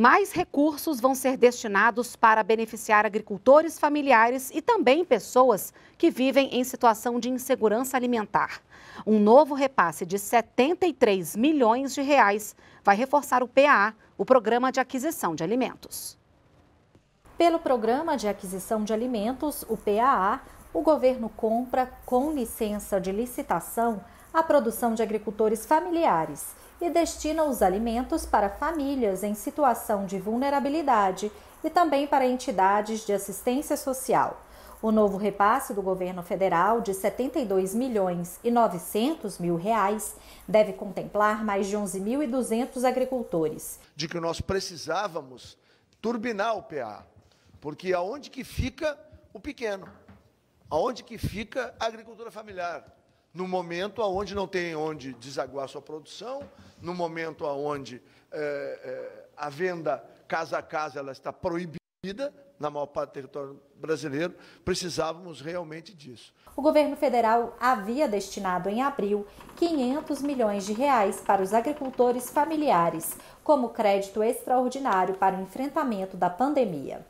mais recursos vão ser destinados para beneficiar agricultores familiares e também pessoas que vivem em situação de insegurança alimentar. Um novo repasse de 73 milhões de reais vai reforçar o PAA, o Programa de Aquisição de Alimentos. Pelo Programa de Aquisição de Alimentos, o PAA, o governo compra, com licença de licitação, a produção de agricultores familiares e destina os alimentos para famílias em situação de vulnerabilidade e também para entidades de assistência social. O novo repasse do governo federal de 72 milhões e 900 mil reais deve contemplar mais de 11.200 agricultores. De que nós precisávamos turbinar o PA, porque aonde que fica o pequeno? aonde que fica a agricultura familiar? No momento aonde não tem onde desaguar sua produção, no momento aonde é, é, a venda casa a casa ela está proibida na maior parte do território brasileiro, precisávamos realmente disso. O governo federal havia destinado em abril 500 milhões de reais para os agricultores familiares, como crédito extraordinário para o enfrentamento da pandemia.